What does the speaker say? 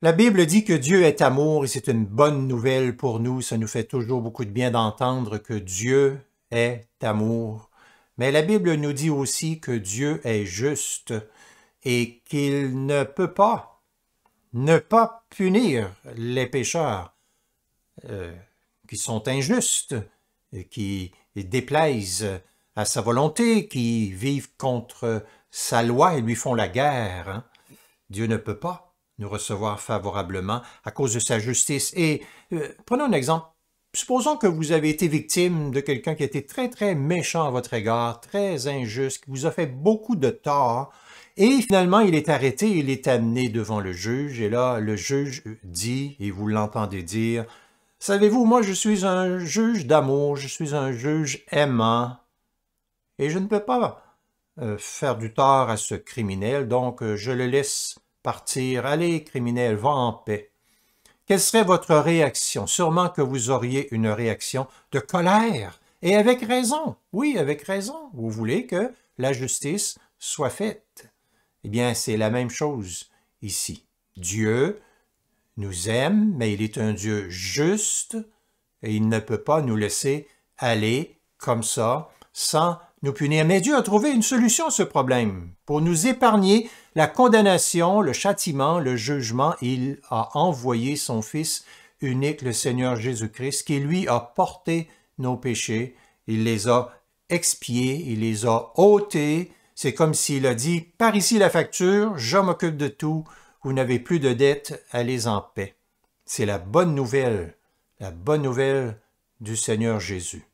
La Bible dit que Dieu est amour et c'est une bonne nouvelle pour nous. Ça nous fait toujours beaucoup de bien d'entendre que Dieu est amour. Mais la Bible nous dit aussi que Dieu est juste et qu'il ne peut pas ne pas punir les pécheurs euh, qui sont injustes, qui déplaisent à sa volonté, qui vivent contre sa loi et lui font la guerre. Hein. Dieu ne peut pas nous recevoir favorablement à cause de sa justice. Et euh, prenons un exemple. Supposons que vous avez été victime de quelqu'un qui était très, très méchant à votre égard, très injuste, qui vous a fait beaucoup de tort, et finalement, il est arrêté, il est amené devant le juge, et là, le juge dit, et vous l'entendez dire, « Savez-vous, moi, je suis un juge d'amour, je suis un juge aimant, et je ne peux pas euh, faire du tort à ce criminel, donc euh, je le laisse partir. Allez, criminel, va en paix. Quelle serait votre réaction? Sûrement que vous auriez une réaction de colère, et avec raison. Oui, avec raison. Vous voulez que la justice soit faite. Eh bien, c'est la même chose ici. Dieu nous aime, mais il est un Dieu juste, et il ne peut pas nous laisser aller comme ça, sans nous punir, mais Dieu a trouvé une solution à ce problème. Pour nous épargner la condamnation, le châtiment, le jugement, il a envoyé son Fils unique, le Seigneur Jésus-Christ, qui lui a porté nos péchés, il les a expiés, il les a ôtés. C'est comme s'il a dit, par ici la facture, je m'occupe de tout, vous n'avez plus de dettes, allez en paix. C'est la bonne nouvelle, la bonne nouvelle du Seigneur Jésus.